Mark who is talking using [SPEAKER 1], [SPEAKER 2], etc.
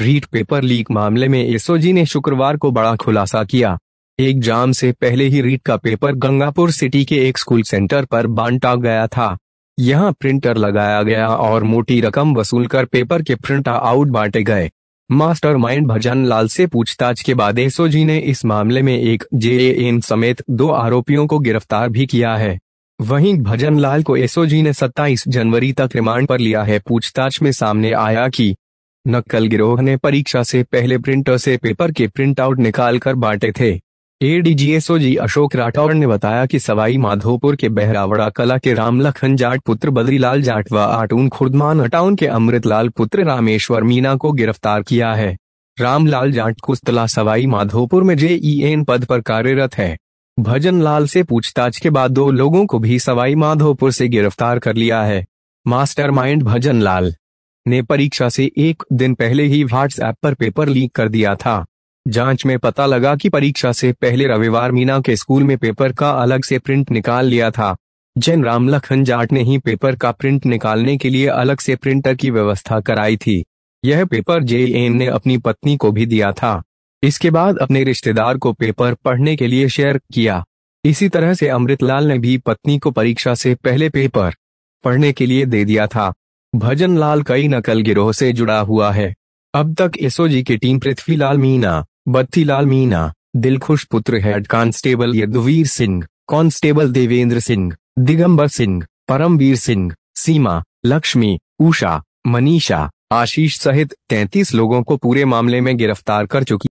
[SPEAKER 1] REET paper leak मामले में SOG ने शुक्रवार को बड़ा खुलासा किया एक जाम से पहले ही रीट का पेपर गंगापुर सिटी के एक स्कूल सेंटर पर बांटा गया था यहां प्रिंटर लगाया गया और मोटी रकम वसूल कर पेपर के प्रिंट आउट बांटे गए मास्टर माइंड भजन लाल से पूछताछ के बाद एसओजी ने इस मामले में एक जे समेत दो आरोपियों को गिरफ्तार भी किया है वहीं भजन लाल को एसओजी ने 27 जनवरी तक रिमांड पर लिया है पूछताछ में सामने आया कि नक्कल गिरोह ने परीक्षा से पहले प्रिंटर से पेपर के प्रिंटआउट निकालकर बांटे थे एडीजीएसओ जी अशोक राठौर ने बताया कि सवाई माधोपुर के बहरावड़ा कला के राम लखन जाट पुत्र बद्रीलाल जाट व आटून खुर्दमान अटाउन के अमृतलाल पुत्र रामेश्वर मीना को गिरफ्तार किया है रामलाल जाट कुस्तला सवाई माधोपुर में जेईएन e पद पर कार्यरत है भजन लाल से पूछताछ के बाद दो लोगों को भी सवाई माधोपुर से गिरफ्तार कर लिया है मास्टरमाइंड भजन लाल ने परीक्षा से एक दिन पहले ही व्हाट्सएप पर पेपर लीक कर दिया था जांच में पता लगा कि परीक्षा से पहले रविवार मीना के स्कूल में पेपर का अलग से प्रिंट निकाल लिया था जैन राम लखन जाट ने ही पेपर का प्रिंट निकालने के लिए अलग से प्रिंटर की व्यवस्था कराई थी यह पेपर जे ने अपनी पत्नी को भी दिया था इसके बाद अपने रिश्तेदार को पेपर पढ़ने के लिए शेयर किया इसी तरह से अमृतलाल ने भी पत्नी को परीक्षा से पहले पेपर पढ़ने के लिए दे दिया था भजन लाल कई नकल गिरोह से जुड़ा हुआ है अब तक एसओजी की टीम पृथ्वीलाल मीना बत्तीलाल मीना दिलखुश पुत्र head constable Yaduveer Singh constable Devendra Singh Digambar Singh Paramveer Singh Seema Lakshmi Usha Manisha Ashish सहित 33 लोगों को पूरे मामले में गिरफ्तार कर चुकी